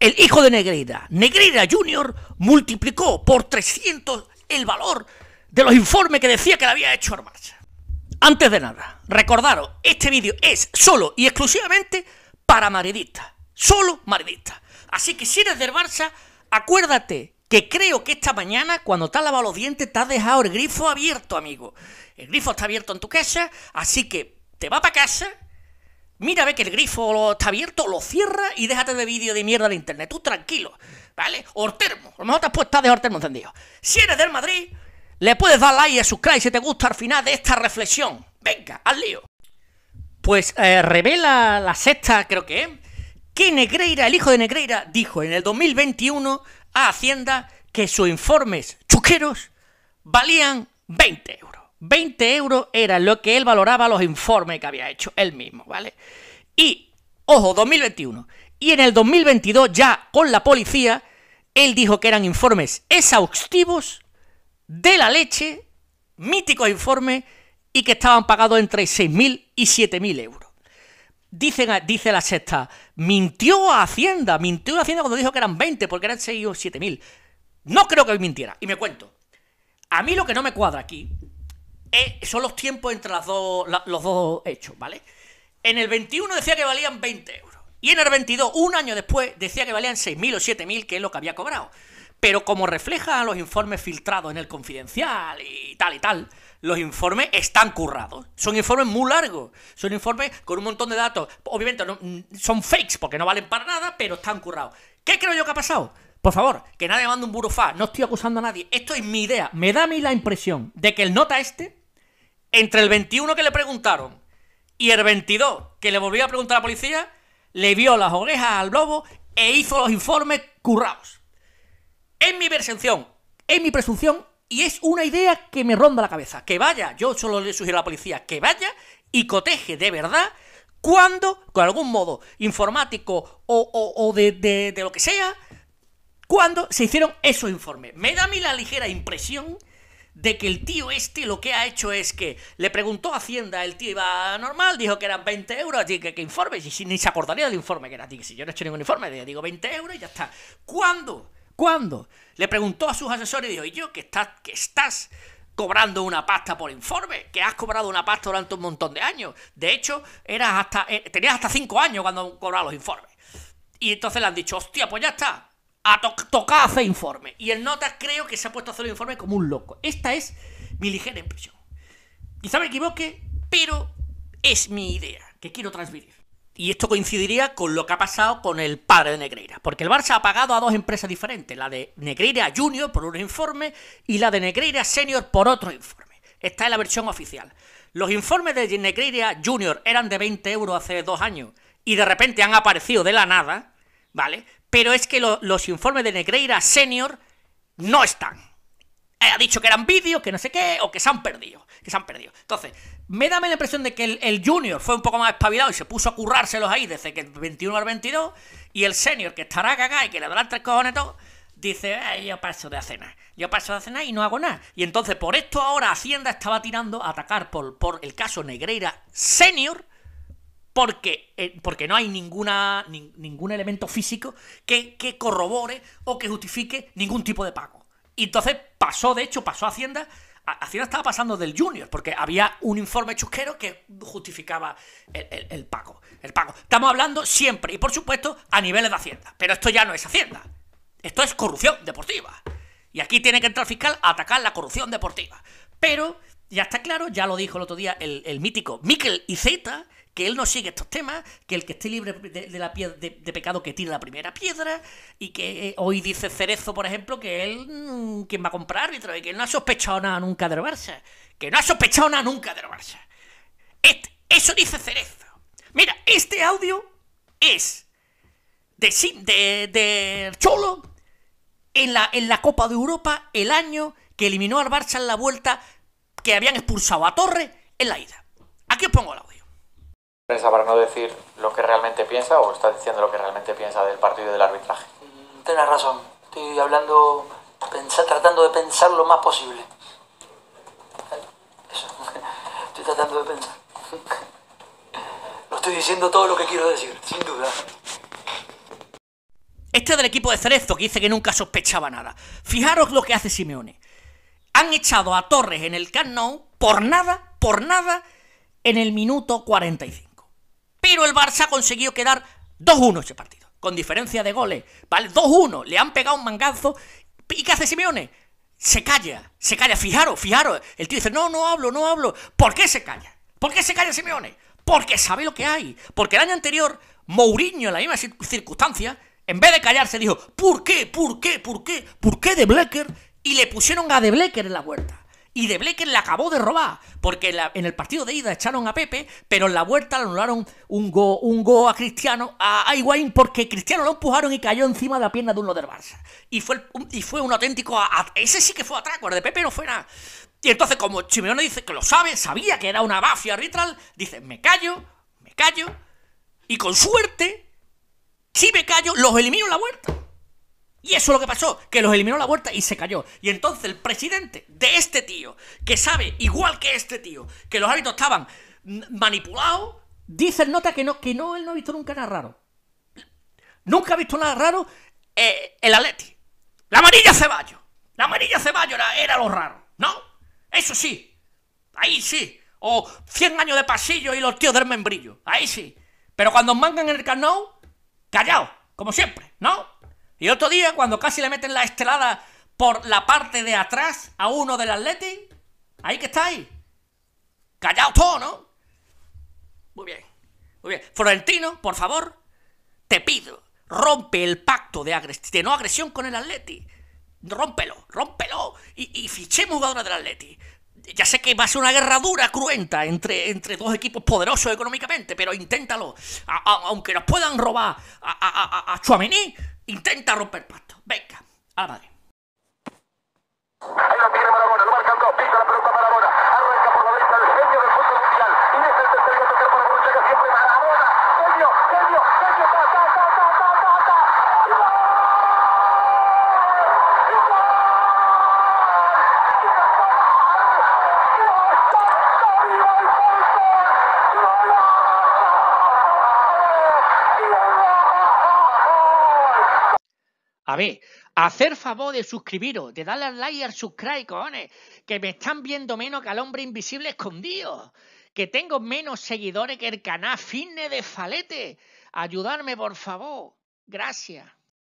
El hijo de Negreira, Negreira Junior, multiplicó por 300 el valor de los informes que decía que le había hecho Armarcha. Antes de nada, recordaros, este vídeo es solo y exclusivamente para maridistas. Solo maridistas. Así que si eres del Barça, acuérdate que creo que esta mañana, cuando te has lavado los dientes, te has dejado el grifo abierto, amigo. El grifo está abierto en tu casa, así que te va para casa Mira, ve que el grifo está abierto, lo cierra y déjate de vídeo de mierda de internet. Tú tranquilo, ¿vale? Hortermo. A lo mejor te has puesto a dejar Hortermo encendido. Si eres del Madrid, le puedes dar like y suscribir si te gusta al final de esta reflexión. Venga, al lío. Pues eh, revela la sexta, creo que que Negreira, el hijo de Negreira, dijo en el 2021 a Hacienda que sus informes chuqueros valían 20 euros. 20 euros era lo que él valoraba los informes que había hecho él mismo, ¿vale? Y, ojo, 2021. Y en el 2022, ya con la policía, él dijo que eran informes exhaustivos, de la leche, míticos informes, y que estaban pagados entre 6.000 y 7.000 euros. dice la sexta, mintió a Hacienda, mintió a Hacienda cuando dijo que eran 20, porque eran 6 o 7.000. No creo que mintiera, y me cuento. A mí lo que no me cuadra aquí eh, son los tiempos entre las los dos hechos, ¿vale? En el 21 decía que valían 20 euros. Y en el 22, un año después, decía que valían 6.000 o 7.000, que es lo que había cobrado. Pero como reflejan los informes filtrados en el confidencial y tal y tal, los informes están currados. Son informes muy largos. Son informes con un montón de datos. Obviamente mm, son fakes porque no valen para nada, pero están currados. ¿Qué creo yo que ha pasado? Por favor, que nadie mande un burofá. No estoy acusando a nadie. Esto es mi idea. Me da a mí la impresión de que el nota este entre el 21 que le preguntaron y el 22 que le volvió a preguntar a la policía, le vio las orejas al lobo e hizo los informes currados. Es mi presunción, en mi presunción y es una idea que me ronda la cabeza. Que vaya, yo solo le sugiero a la policía que vaya y coteje de verdad cuando, con algún modo informático o, de, de, de lo que sea, cuando se hicieron esos informes. Me da a mí la ligera impresión de que el tío este lo que ha hecho es que le preguntó a Hacienda, el tío iba normal, dijo que eran 20 euros, así que, que informe, y ni se acordaría del informe que era, así si yo no he hecho ningún informe, le digo 20 euros y ya está. ¿Cuándo? ¿Cuándo? Le preguntó a sus asesores y dijo, ¿y yo que estás, que estás cobrando una pasta por informe, que has cobrado una pasta durante un montón de años? De hecho, eras hasta, eh, tenías hasta 5 años cuando cobraba los informes. Y entonces le han dicho, hostia, pues ya está, a tocar hacer informe. Y el nota creo que se ha puesto a hacer el informe como un loco. Esta es mi ligera impresión. Quizá me equivoque, pero es mi idea que quiero transmitir. Y esto coincidiría con lo que ha pasado con el padre de Negreira. Porque el Barça ha pagado a dos empresas diferentes. La de Negreira Junior por un informe y la de Negreira Senior por otro informe. Esta es la versión oficial. Los informes de Negreira Junior eran de 20 euros hace dos años. Y de repente han aparecido de la nada. ¿Vale? pero es que los informes de Negreira Senior no están. Ha dicho que eran vídeos, que no sé qué, o que se han perdido. Que se han perdido. Entonces, me da la impresión de que el, Junior fue un poco más espabilado y se puso a currárselos ahí desde que el 21 al 22. Y el Senior, que estará cagado y que le adelanta tres cojones todo, dice: eh, Yo paso de cena, Yo paso de cena y no hago nada. Y entonces, por esto ahora Hacienda estaba tirando a atacar por, por el caso Negreira Senior eh, porque, no hay ninguna, ningún elemento físico que, corrobore o que justifique ningún tipo de pago. Y entonces pasó, de hecho, pasó a Hacienda Hacienda estaba pasando del Junior, porque había un informe chusquero que justificaba el, pago, el pago. Estamos hablando siempre, y por supuesto, a niveles de Hacienda. Pero esto ya no es Hacienda. Esto es corrupción deportiva. Y aquí tiene que entrar el fiscal a atacar la corrupción deportiva. Pero ya está claro, ya lo dijo el otro día el, el mítico Mikel Izeta que él no sigue estos temas, que el que esté libre de, la de, pecado que tire la primera piedra, y que eh, hoy dice Cerezo, por ejemplo, que él, mm, quien va a comprar y que él no ha sospechado nada nunca del Barça, que no ha sospechado nada nunca del Barça. eso dice Cerezo. Mira, este audio es de, de, de Cholo en la, en la Copa de Europa el año que eliminó al Barça en la vuelta que habían expulsado a Torre en la ida. Aquí os pongo el audio. para no decir lo que realmente piensa o está diciendo lo que realmente piensa del partido y del arbitraje? Mm, tienes razón. Estoy hablando, pensar, tratando de pensar lo más posible. Eso. Estoy tratando de pensar. Lo estoy diciendo todo lo que quiero decir, sin duda. Este del equipo de Cerezo, que dice que nunca sospechaba nada. Fijaros lo que hace Simeone han echado a Torres en el Camp por nada, por nada, en el minuto 45. Pero el Barça consiguió quedar 2-1 ese partido, con diferencia de goles. ¿vale? 2-1, le han pegado un mangazo. ¿Y qué hace Simeone? Se calla, se calla. Fijaros, fijaros. El tío dice, no, no hablo, no hablo. ¿Por qué se calla? ¿Por qué se calla Simeone? Porque sabe lo que hay. Porque el año anterior, Mourinho, en la misma circunstancia, en vez de callarse, dijo, ¿por qué, por qué, por qué, por qué de Blecker? y le pusieron a De Blecker en la huerta. Y De Blecker le acabó de robar, porque en el partido de ida echaron a Pepe, pero en la vuelta le anularon un go, un go a Cristiano, a, a porque Cristiano lo empujaron y cayó encima de la pierna de uno del Barça. Y fue, un, y fue un auténtico... ese sí que fue atraco, el de Pepe no fue nada. Y entonces, como Simeone dice que lo sabe, sabía que era una mafia arbitral, dice, me callo, me callo, y con suerte, si me callo, los elimino en la vuelta. Y eso es lo que pasó, que los eliminó la vuelta y se cayó. Y entonces el presidente de este tío, que sabe, igual que este tío, que los hábitos estaban manipulados, dice el nota que no, que no, él no ha visto nunca nada raro. Nunca ha visto nada raro eh, el Atleti. La amarilla ceballo. La amarilla ceballo era, era lo raro. ¿No? Eso sí. Ahí sí. O 100 años de pasillo y los tíos del membrillo. Ahí sí. Pero cuando mangan en el canal, callado como siempre, ¿no? Y otro día, cuando casi le meten la estelada por la parte de atrás a uno del Atleti, ahí que estáis. callado todo, ¿no? Muy bien, muy bien. Florentino, por favor, te pido, rompe el pacto de, no agresión con el Atleti. Rómpelo, rómpelo y, y fichemos jugadores del Atleti ya sé que va a ser una guerra dura, cruenta, entre, entre dos equipos poderosos económicamente, pero inténtalo. aunque nos puedan robar a, a, Intenta romper pacto. Venga, a madre. ver, hacer favor de suscribiros, de darle al like y al subscribe, cojones, que me están viendo menos que al hombre invisible escondido, que tengo menos seguidores que el canal Fitness de Falete. Ayudarme, por favor. Gracias.